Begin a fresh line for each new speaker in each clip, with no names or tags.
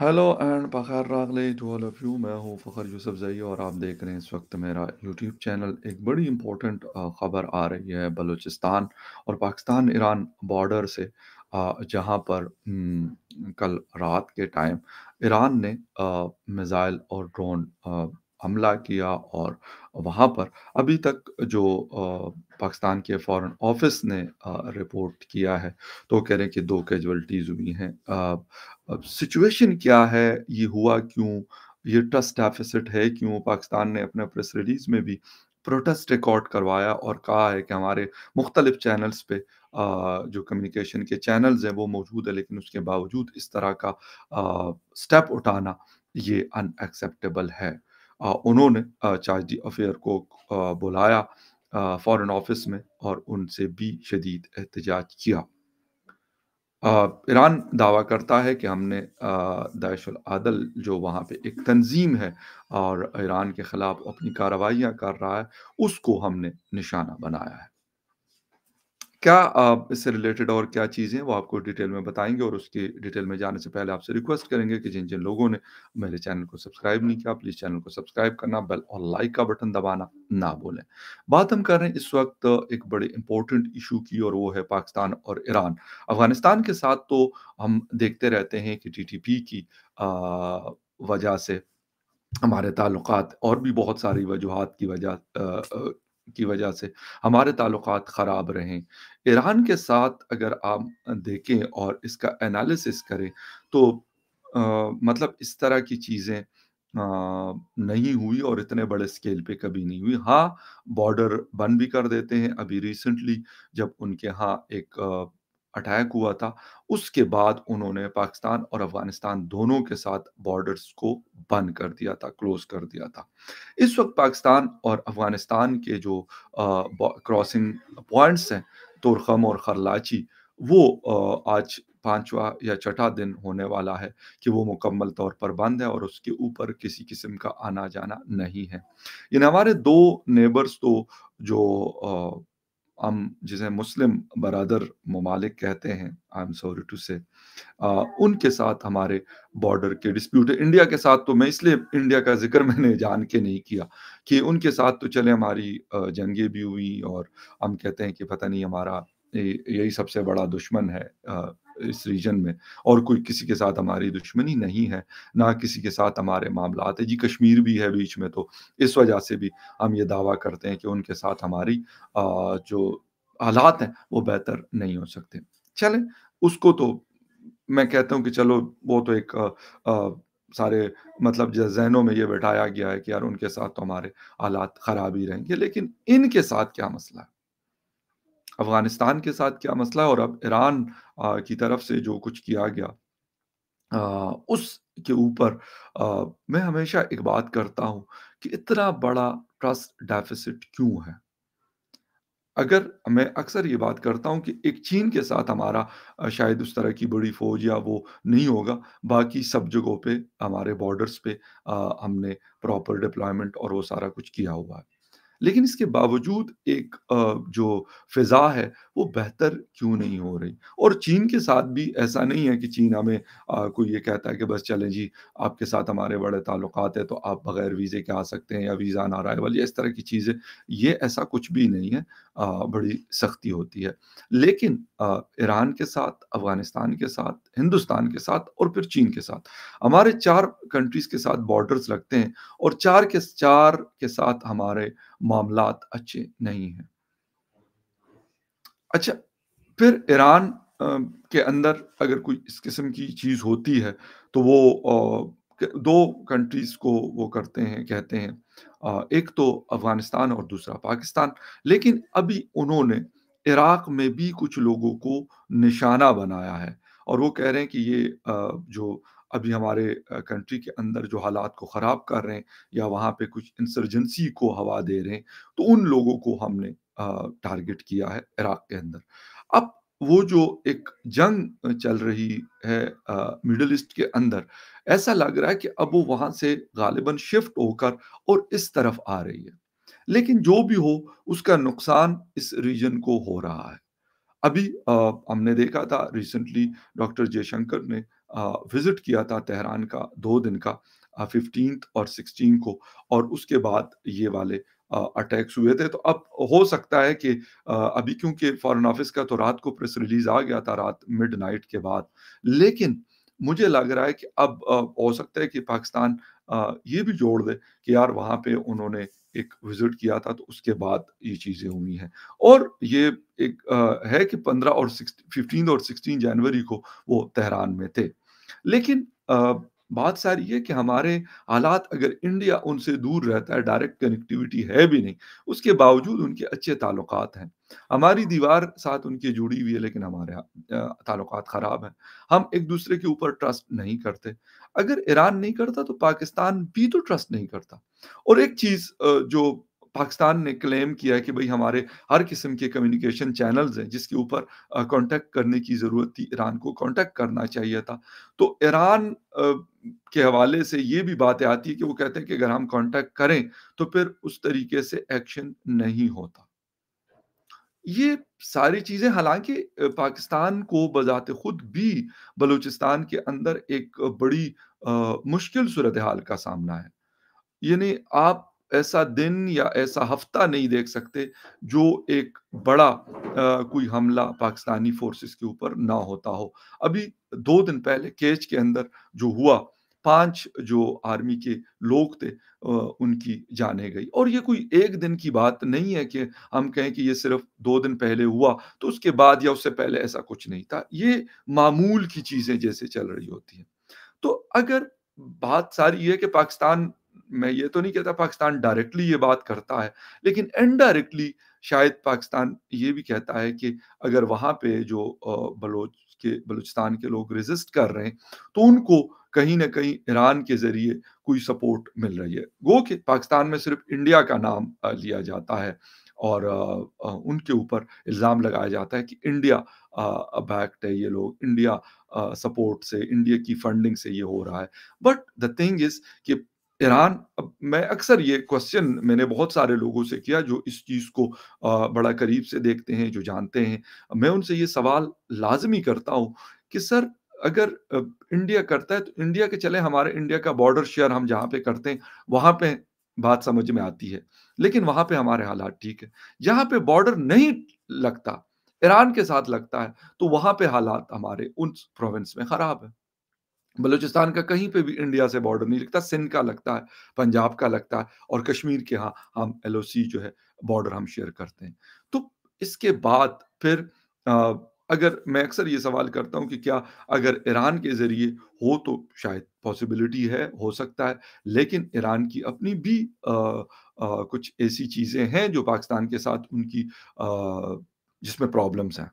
Hello and बखैर रागले to all of you मैं हूँ फ़खर यूसुफ ज़ई और आप देख रहे हैं इस वक्त मेरा यूट्यूब चैनल एक बड़ी इम्पोर्टेंट ख़बर आ रही है बलूचिस्तान और पाकिस्तान ईरान बॉर्डर से जहाँ पर हम्म, कल रात के टाइम ईरान ने मिज़ाइल और ड्रोन हमला किया और वहाँ पर अभी तक जो पाकिस्तान के फॉरेन ऑफिस ने रिपोर्ट किया है तो कह रहे हैं कि दो कैजुअल्टीज हुई हैं सिचुएशन क्या है ये हुआ क्यों ये ट्रस्ट डेफिसिट है क्यों पाकिस्तान ने अपने प्रेस रिलीज में भी प्रोटेस्ट रिकॉर्ड करवाया और कहा है कि हमारे मुख्तलिफ चैनल्स पे जो कम्युनिकेशन के चैनल्स हैं वो मौजूद है लेकिन उसके बावजूद इस तरह का स्टेप उठाना ये अनएक्सेप्टेबल है उन्होंने चार्जी अफेयर को बुलाया फॉरेन ऑफिस में और उनसे भी शदीद एहतजाज किया ईरान दावा करता है कि हमने आदल जो वहाँ पे एक तंजीम है और ईरान के ख़िलाफ़ अपनी कार्रवाइयाँ कर रहा है उसको हमने निशाना बनाया है क्या आप इससे रिलेटेड और क्या चीज़ें वो आपको डिटेल में बताएंगे और उसकी डिटेल में जाने से पहले आपसे रिक्वेस्ट करेंगे कि जिन-जिन लोगों ने मेरे चैनल को सब्सक्राइब नहीं किया, प्लीज़ चैनल को सब्सक्राइब करना, बेल और लाइक का बटन दबाना ना भूलें। बात हम कर रहे हैं इस वक्त एक बड़े इंपॉर्टेंट इशू की और वो है पाकिस्तान और ईरान। अफ़गानिस्तान के साथ तो हम देखते रहते हैं कि टी की वजह से हमारे ताल्लुकात और भी बहुत सारी वजूहत की वजह की वजह से हमारे ताल्लुक ख़राब रहें ईरान के साथ अगर आप देखें और इसका एनालिसिस करें तो आ, मतलब इस तरह की चीज़ें नहीं हुई और इतने बड़े स्केल पे कभी नहीं हुई हाँ बॉर्डर बंद भी कर देते हैं अभी रिसेंटली जब उनके यहाँ एक अटैक हुआ था उसके बाद उन्होंने पाकिस्तान और अफगानिस्तान दोनों के साथ बॉर्डर्स को बंद कर दिया था क्लोज कर दिया था इस वक्त पाकिस्तान और अफगानिस्तान के जो क्रॉसिंग पॉइंट्स हैं तोरखम और खरलाची वो आज पांचवा या छठा दिन होने वाला है कि वो मुकम्मल तौर पर बंद है और उसके ऊपर किसी किस्म का आना जाना नहीं है इन हमारे दो नेबर्स तो जो हम जिसे मुस्लिम बरदर ममालिक कहते हैं आई एम सॉरी टू से उनके साथ हमारे बॉर्डर के डिस्प्यूट है इंडिया के साथ तो मैं इसलिए इंडिया का जिक्र मैंने जान के नहीं किया कि उनके साथ तो चले हमारी जंगें भी हुई और हम कहते हैं कि पता नहीं हमारा यही सबसे बड़ा दुश्मन है इस रीजन में और कोई किसी के साथ हमारी दुश्मनी नहीं है ना किसी के साथ हमारे मामला है जी कश्मीर भी है बीच में तो इस वजह से भी हम ये दावा करते हैं कि उनके साथ हमारी जो हालात हैं वो बेहतर नहीं हो सकते चले उसको तो मैं कहता हूँ कि चलो वो तो एक आ, आ, सारे मतलब जहनों में ये बैठाया गया है कि यार उनके साथ तो हमारे हालात ख़राब ही रहेंगे लेकिन इनके साथ क्या मसला है अफगानिस्तान के साथ क्या मसला है और अब ईरान की तरफ से जो कुछ किया गया आ, उस के ऊपर मैं हमेशा एक बात करता हूं कि इतना बड़ा ट्रस्ट डेफिसिट क्यों है अगर मैं अक्सर ये बात करता हूँ कि एक चीन के साथ हमारा शायद उस तरह की बड़ी फौज या वो नहीं होगा बाकी सब जगहों पे हमारे बॉर्डर्स पे आ, हमने प्रॉपर डिप्लॉयमेंट और वो सारा कुछ किया हुआ है लेकिन इसके बावजूद एक जो फ़िज़ा है वो बेहतर क्यों नहीं हो रही और चीन के साथ भी ऐसा नहीं है कि चीन हमें कोई ये कहता है कि बस चलें जी आपके साथ हमारे बड़े ताल्लुक है तो आप बग़ैर वीज़े के आ सकते हैं या वीज़ा ना है वाली इस तरह की चीज़ें ये ऐसा कुछ भी नहीं है बड़ी सख्ती होती है लेकिन ईरान के साथ अफ़गानिस्तान के साथ हिंदुस्तान के साथ और फिर चीन के साथ हमारे चार कंट्रीज के साथ बॉर्डर्स लगते हैं और चार के चार के साथ हमारे मामला अच्छे नहीं हैं अच्छा फिर ईरान के अंदर अगर कोई इस किस्म की चीज होती है तो वो दो कंट्रीज को वो करते हैं कहते हैं एक तो अफगानिस्तान और दूसरा पाकिस्तान लेकिन अभी उन्होंने इराक में भी कुछ लोगों को निशाना बनाया है और वो कह रहे हैं कि ये जो अभी हमारे कंट्री के अंदर जो हालात को ख़राब कर रहे हैं या वहाँ पे कुछ इंसर्जेंसी को हवा दे रहे हैं तो उन लोगों को हमने टारगेट किया है इराक के अंदर अब वो जो एक जंग चल रही है मिडल ईस्ट के अंदर ऐसा लग रहा है कि अब वो वहाँ से गालिबा शिफ्ट होकर और इस तरफ आ रही है लेकिन जो भी हो उसका नुकसान इस रीजन को हो रहा है अभी आ, हमने देखा था रिसेंटली डॉक्टर जयशंकर ने विजिट किया था तेहरान का दो दिन का फिफ्टीन और सिक्सटीन को और उसके बाद ये वाले अटैक्स हुए थे तो अब हो सकता है कि अभी क्योंकि फॉरेन ऑफिस का तो रात को प्रेस रिलीज आ गया था रात मिड नाइट के बाद लेकिन मुझे लग रहा है कि अब हो सकता है कि पाकिस्तान ये भी जोड़ दे कि यार वहाँ पे उन्होंने एक विजिट किया था तो उसके बाद ये चीज़ें हुई हैं और ये एक आ, है कि पंद्रह और फिफ्टीन और सिक्सटीन जनवरी को वो तेहरान में थे लेकिन आ, बात सारी है कि हमारे हालात अगर इंडिया उनसे दूर रहता है डायरेक्ट कनेक्टिविटी है भी नहीं उसके बावजूद उनके अच्छे ताल्लुक हैं हमारी दीवार साथ उनकी जुड़ी हुई है लेकिन हमारे ताल्लुक खराब हैं हम एक दूसरे के ऊपर ट्रस्ट नहीं करते अगर ईरान नहीं करता तो पाकिस्तान भी तो ट्रस्ट नहीं करता और एक चीज जो पाकिस्तान ने क्लेम किया है कि भाई हमारे हर किस्म के कम्युनिकेशन चैनल्स हैं जिसके ऊपर कांटेक्ट करने की ज़रूरत थी ईरान को कांटेक्ट करना चाहिए था तो ईरान के हवाले से ये भी बातें आती है कि वो कहते हैं कि अगर हम कांटेक्ट करें तो फिर उस तरीके से एक्शन नहीं होता ये सारी चीजें हालांकि पाकिस्तान को बजाते खुद भी बलूचिस्तान के अंदर एक बड़ी आ, मुश्किल सूरत हाल का सामना है यानी आप ऐसा दिन या ऐसा हफ्ता नहीं देख सकते जो एक बड़ा आ, कोई हमला पाकिस्तानी फोर्सेस के ऊपर ना होता हो अभी दो दिन पहले केच के अंदर जो हुआ पांच जो आर्मी के लोग थे उनकी जाने गई और ये कोई एक दिन की बात नहीं है कि हम कहें कि ये सिर्फ दो दिन पहले हुआ तो उसके बाद या उससे पहले ऐसा कुछ नहीं था ये मामूल की चीजें जैसे चल रही होती हैं तो अगर बात सारी ये कि पाकिस्तान मैं ये तो नहीं कहता पाकिस्तान डायरेक्टली ये बात करता है लेकिन इनडायरेक्टली शायद पाकिस्तान ये भी कहता है कि अगर वहां पे जो बलोच के बलूचिस्तान के लोग रेजिस्ट कर रहे हैं तो उनको कहीं ना कहीं ईरान के जरिए कोई सपोर्ट मिल रही है गो कि पाकिस्तान में सिर्फ इंडिया का नाम लिया जाता है और उनके ऊपर इल्ज़ाम लगाया जाता है कि इंडिया बैक्ट है ये लोग इंडिया सपोर्ट से इंडिया की फंडिंग से ये हो रहा है बट द थिंग इज़ कि ईरान मैं अक्सर ये क्वेश्चन मैंने बहुत सारे लोगों से किया जो इस चीज़ को बड़ा करीब से देखते हैं जो जानते हैं मैं उनसे ये सवाल लाजमी करता हूँ कि सर अगर इंडिया करता है तो इंडिया के चले हमारे इंडिया का बॉर्डर शेयर हम जहाँ पे करते हैं वहाँ पे बात समझ में आती है लेकिन वहाँ पे हमारे हालात ठीक है जहाँ पे बॉर्डर नहीं लगता ईरान के साथ लगता है तो वहाँ पे हालात हमारे उन प्रोविंस में ख़राब है बलूचिस्तान का कहीं पे भी इंडिया से बॉर्डर नहीं लगता सिंध का लगता है पंजाब का लगता है और कश्मीर के यहाँ हम एल जो है बॉर्डर हम शेयर करते हैं तो इसके बाद फिर आ, अगर मैं अक्सर ये सवाल करता हूँ कि क्या अगर ईरान के ज़रिए हो तो शायद पॉसिबिलिटी है हो सकता है लेकिन ईरान की अपनी भी आ, आ, कुछ ऐसी चीज़ें हैं जो पाकिस्तान के साथ उनकी जिसमें प्रॉब्लम्स हैं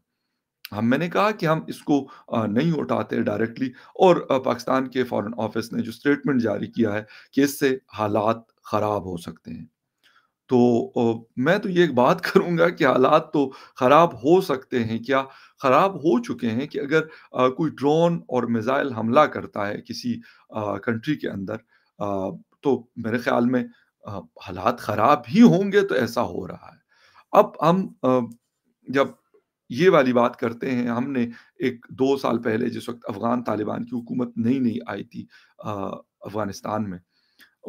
हम मैंने कहा कि हम इसको नहीं उठाते डायरेक्टली और पाकिस्तान के फॉरेन ऑफिस ने जो स्टेटमेंट जारी किया है कि इससे हालात ख़राब हो सकते हैं तो मैं तो ये बात करूंगा कि हालात तो ख़राब हो सकते हैं क्या ख़राब हो चुके हैं कि अगर कोई ड्रोन और मिज़ाइल हमला करता है किसी कंट्री के अंदर तो मेरे ख्याल में हालात ख़राब ही होंगे तो ऐसा हो रहा है अब हम जब ये वाली बात करते हैं हमने एक दो साल पहले जिस वक्त अफ़गान तालिबान की हुकूमत नई नई आई थी अफ़गानिस्तान में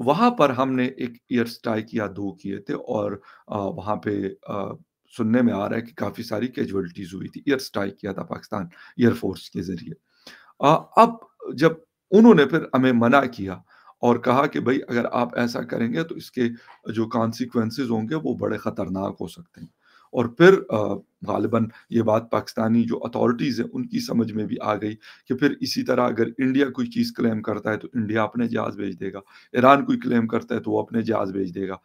वहां पर हमने एक ईयर स्ट्राइक या दो किए थे और वहां पे सुनने में आ रहा है कि काफी सारी कैजुअलिटीज हुई थी ईयर स्ट्राइक किया था पाकिस्तान एयरफोर्स के जरिए अब जब उन्होंने फिर हमें मना किया और कहा कि भाई अगर आप ऐसा करेंगे तो इसके जो कॉन्सिक्वेंसेज होंगे वो बड़े खतरनाक हो सकते हैं और फिर गालिबा ये बात पाकिस्तानी जो अथॉरिटीज़ हैं उनकी समझ में भी आ गई कि फिर इसी तरह अगर इंडिया कोई चीज़ क्लेम करता है तो इंडिया अपने जहाज़ भेज देगा ईरान कोई क्लेम करता है तो वो अपने जहाज़ भेज देगा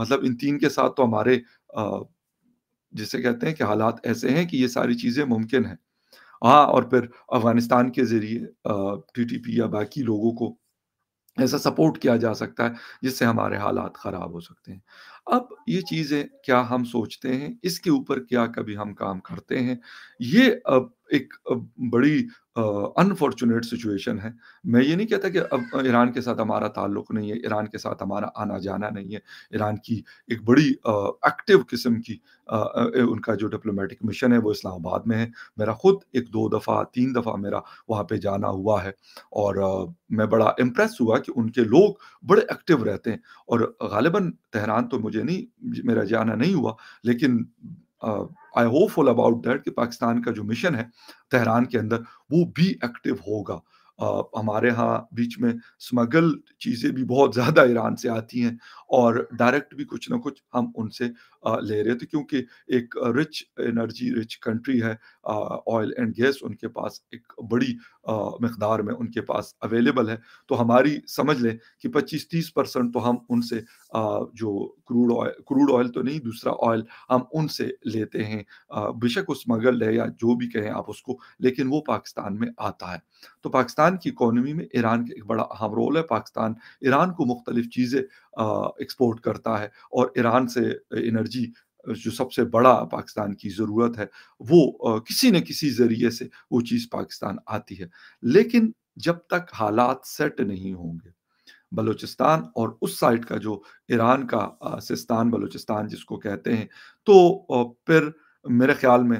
मतलब इन तीन के साथ तो हमारे जिसे कहते हैं कि हालात ऐसे हैं कि ये सारी चीज़ें मुमकिन हैं हाँ और फिर अफगानिस्तान के ज़रिए टी टी पी या बाकी लोगों को ऐसा सपोर्ट किया जा सकता है जिससे हमारे हालात ख़राब हो सकते हैं अब ये चीज़ें क्या हम सोचते हैं इसके ऊपर क्या कभी हम काम करते हैं ये अब एक बड़ी अनफॉर्चुनेट सिचुएशन है मैं ये नहीं कहता कि अब ईरान के साथ हमारा ताल्लुक नहीं है ईरान के साथ हमारा आना जाना नहीं है ईरान की एक बड़ी एक्टिव किस्म की आ, उनका जो डिप्लोमेटिक मिशन है वो इस्लामाबाद में है मेरा खुद एक दो दफ़ा तीन दफ़ा मेरा वहाँ पे जाना हुआ है और आ, मैं बड़ा इम्प्रेस हुआ कि उनके लोग बड़े एक्टिव रहते हैं और गालिबा तहरान तो मुझे नहीं मेरा जाना नहीं हुआ लेकिन I hopeful about that कि पाकिस्तान का जो मिशन है तेहरान के अंदर वो भी एक्टिव होगा हमारे यहाँ बीच में स्मगल चीज़ें भी बहुत ज़्यादा ईरान से आती हैं और डायरेक्ट भी कुछ ना कुछ हम उनसे ले रहे थे तो क्योंकि एक रिच एनर्जी रिच कंट्री है ऑयल एंड गैस उनके पास एक बड़ी मकदार में उनके पास अवेलेबल है तो हमारी समझ लें कि 25-30 परसेंट तो हम उनसे जो क्रूड ऑयल क्रूड ऑयल तो नहीं दूसरा ऑयल हम उनसे लेते हैं बेशक वो स्मगल्ड है या जो भी कहें आप उसको लेकिन वो पाकिस्तान में आता है तो पाकिस्तान ईरान की इकोनॉमी में ईरान का एक बड़ा अहम रोल है पाकिस्तान ईरान को मुख्तलिफ चीज़ें एक्सपोर्ट करता है और ईरान से एनर्जी जो सबसे बड़ा पाकिस्तान की ज़रूरत है वो किसी न किसी ज़रिए से वो चीज़ पाकिस्तान आती है लेकिन जब तक हालात सेट नहीं होंगे बलूचिस्तान और उस साइड का जो ईरान का सिस्तान बलूचिस्तान जिसको कहते हैं तो फिर मेरे ख्याल में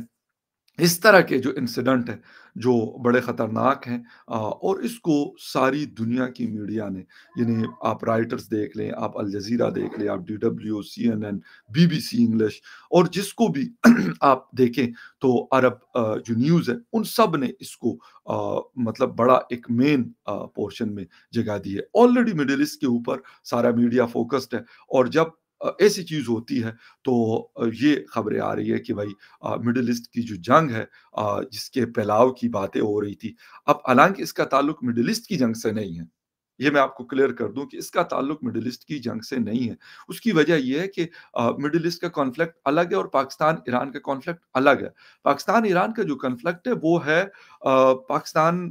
इस तरह के जो इंसिडेंट है जो बड़े ख़तरनाक हैं और इसको सारी दुनिया की मीडिया ने यानी आप राइटर्स देख लें आप अल जजीरा देख लें आप D W C N N B B C English और जिसको भी आप देखें तो अरब जो न्यूज़ है उन सब ने इसको मतलब बड़ा एक मेन पोर्शन में जगह दी है ऑलरेडी मिडिल ईस्ट के ऊपर सारा मीडिया फोकस्ड है और जब ऐसी चीज होती है तो ये खबरें आ रही है कि भाई मिडिल ईस्ट की जो जंग है जिसके फैलाव की बातें हो रही थी अब हालांकि इसका ताल्लुक मिडिल ईस्ट की जंग से नहीं है ये मैं आपको क्लियर कर दूं कि इसका ताल्लुक मिडिल ईस्ट की जंग से नहीं है उसकी वजह यह है कि मिडिल ईस्ट का कॉन्फ्लिक्ट अलग है और पाकिस्तान ईरान का कॉन्फ्लिक्ट अलग है पाकिस्तान ईरान का जो कॉन्फ्लिक्ट है वो है पाकिस्तान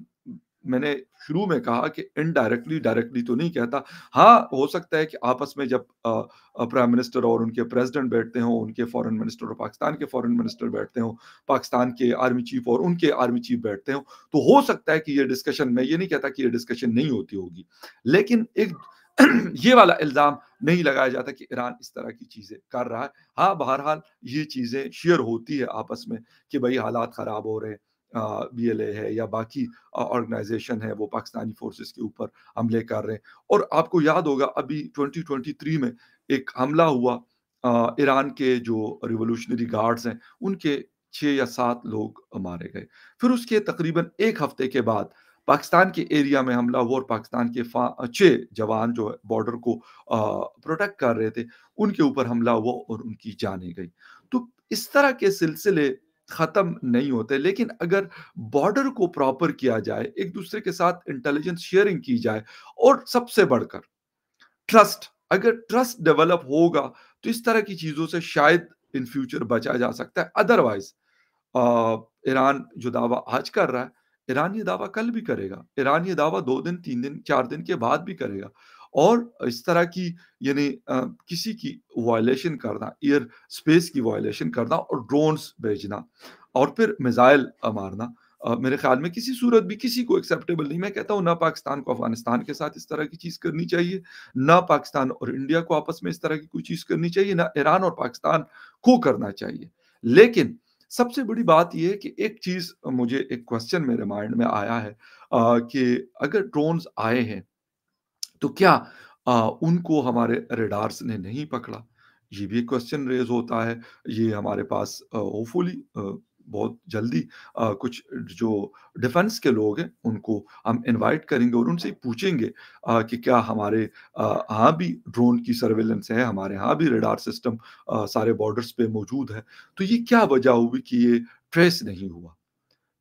मैंने शुरू में कहा कि इनडायरेक्टली डायरेक्टली तो नहीं कहता हाँ हो सकता है कि आपस में जब प्राइम मिनिस्टर और उनके प्रेसिडेंट बैठते हों उनके फॉरेन मिनिस्टर और पाकिस्तान के फॉरेन मिनिस्टर बैठते हों पाकिस्तान के आर्मी चीफ और उनके आर्मी चीफ बैठते हों तो हो सकता है कि ये डिस्कशन मैं ये नहीं कहता कि ये डिस्कशन नहीं होती होगी लेकिन एक ये वाला इल्ज़ाम नहीं लगाया जाता कि ईरान इस तरह की चीज़ें कर रहा है हाँ बहरहाल ये चीज़ें शेयर होती है आपस में कि भाई हालात ख़राब हो रहे हैं बी एल ए है या बाकी ऑर्गेनाइजेशन है वो पाकिस्तानी फोर्सेस के ऊपर हमले कर रहे हैं और आपको याद होगा अभी 2023 में एक हमला हुआ ईरान के जो रिवोल्यूशनरी गार्ड्स हैं उनके छः या सात लोग मारे गए फिर उसके तकरीबन एक हफ्ते के बाद पाकिस्तान के एरिया में हमला हुआ और पाकिस्तान के छः जवान जो है बॉर्डर को प्रोटेक्ट कर रहे थे उनके ऊपर हमला हुआ और उनकी जाने गई तो इस तरह के सिलसिले ख़त्म नहीं होते लेकिन अगर बॉर्डर को प्रॉपर किया जाए एक दूसरे के साथ इंटेलिजेंस शेयरिंग की जाए और सबसे बढ़कर ट्रस्ट अगर ट्रस्ट डेवलप होगा तो इस तरह की चीज़ों से शायद इन फ्यूचर बचा जा सकता है अदरवाइज ईरान जो दावा आज कर रहा है ईरान ये दावा कल भी करेगा ईरान ये दावा दो दिन तीन दिन चार दिन के बाद भी करेगा और इस तरह की यानी किसी की वायलेशन करना एयर स्पेस की वायलेशन करना और ड्रोन्स भेजना और फिर मिज़ाइल मारना मेरे ख्याल में किसी सूरत भी किसी को एक्सेप्टेबल नहीं मैं कहता हूँ ना पाकिस्तान को अफगानिस्तान के साथ इस तरह की चीज़ करनी चाहिए ना पाकिस्तान और इंडिया को आपस में इस तरह की कोई चीज़ करनी चाहिए ना ईरान और पाकिस्तान को करना चाहिए लेकिन सबसे बड़ी बात यह है कि एक चीज़ मुझे एक क्वेश्चन मेरे माइंड में आया है कि अगर ड्रोन्स आए हैं तो क्या आ, उनको हमारे रेडार्स ने नहीं पकड़ा ये भी एक क्वेश्चन रेज होता है ये हमारे पास होपफुली बहुत जल्दी आ, कुछ जो डिफेंस के लोग हैं उनको हम इनवाइट करेंगे और उनसे पूछेंगे आ, कि क्या हमारे यहाँ भी ड्रोन की सर्वेलेंस है हमारे यहाँ भी रेडार सिस्टम आ, सारे बॉर्डर्स पे मौजूद है तो ये क्या वजह हुई कि ये ट्रेस नहीं हुआ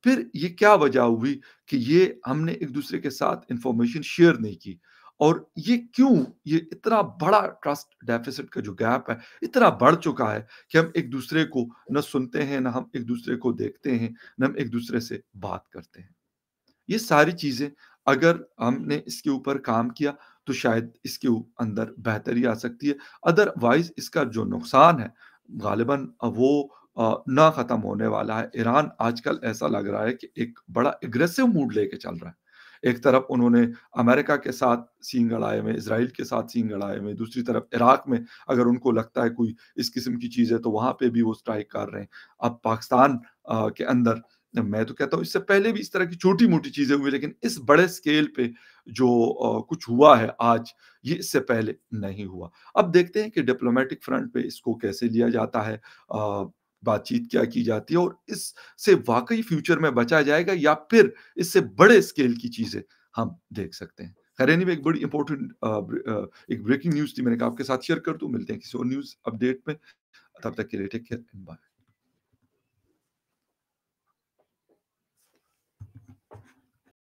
फिर ये क्या वजह हुई कि ये हमने एक दूसरे के साथ इंफॉर्मेशन शेयर नहीं की और ये क्यों ये इतना बड़ा ट्रस्ट डेफिसिट का जो गैप है इतना बढ़ चुका है कि हम एक दूसरे को न सुनते हैं ना हम एक दूसरे को देखते हैं न हम एक दूसरे से बात करते हैं ये सारी चीजें अगर हमने इसके ऊपर काम किया तो शायद इसके अंदर बेहतरी आ सकती है अदरवाइज इसका जो नुकसान है गालिबा वो ना ख़त्म होने वाला है ईरान आजकल ऐसा लग रहा है कि एक बड़ा एग्रेसिव मूड लेके चल रहा है एक तरफ उन्होंने अमेरिका के साथ सीन लड़ाए में इसराइल के साथ सीन लड़ाए में दूसरी तरफ इराक में अगर उनको लगता है कोई इस किस्म की चीज़ है तो वहाँ पे भी वो स्ट्राइक कर रहे हैं अब पाकिस्तान के अंदर मैं तो कहता हूँ इससे पहले भी इस तरह की छोटी मोटी चीज़ें हुई लेकिन इस बड़े स्केल पे जो कुछ हुआ है आज ये इससे पहले नहीं हुआ अब देखते हैं कि डिप्लोमेटिक फ्रंट पे इसको कैसे लिया जाता है बातचीत क्या की जाती है और इससे वाकई फ्यूचर में बचा जाएगा या फिर इससे बड़े स्केल की चीजें हम देख सकते हैं खैर में एक बड़ी इंपॉर्टेंट एक ब्रेकिंग न्यूज थी मैंने कहा आपके साथ शेयर कर दू मिलते हैं किसी और न्यूज अपडेट में तब तक के लिए टेक केयर बाय